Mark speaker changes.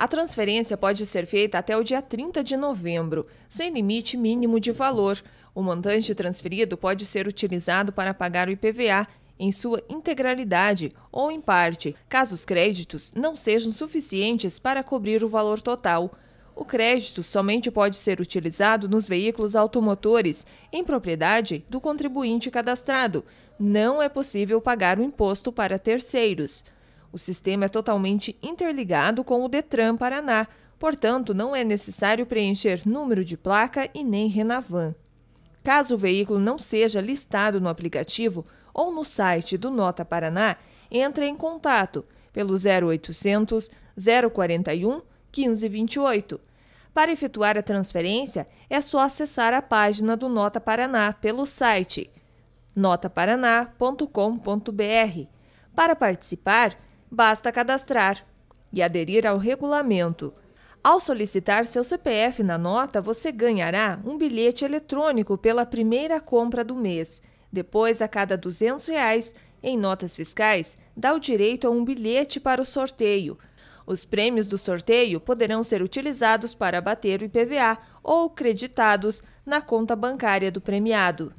Speaker 1: A transferência pode ser feita até o dia 30 de novembro, sem limite mínimo de valor. O montante transferido pode ser utilizado para pagar o IPVA em sua integralidade ou em parte, caso os créditos não sejam suficientes para cobrir o valor total. O crédito somente pode ser utilizado nos veículos automotores em propriedade do contribuinte cadastrado. Não é possível pagar o imposto para terceiros. O sistema é totalmente interligado com o Detran Paraná, portanto, não é necessário preencher número de placa e nem Renavan. Caso o veículo não seja listado no aplicativo ou no site do Nota Paraná, entre em contato pelo 0800 041 1528. Para efetuar a transferência, é só acessar a página do Nota Paraná pelo site notaparaná.com.br. Para participar, basta cadastrar e aderir ao regulamento. Ao solicitar seu CPF na nota, você ganhará um bilhete eletrônico pela primeira compra do mês. Depois, a cada R$ 200, reais, em notas fiscais, dá o direito a um bilhete para o sorteio. Os prêmios do sorteio poderão ser utilizados para abater o IPVA ou creditados na conta bancária do premiado.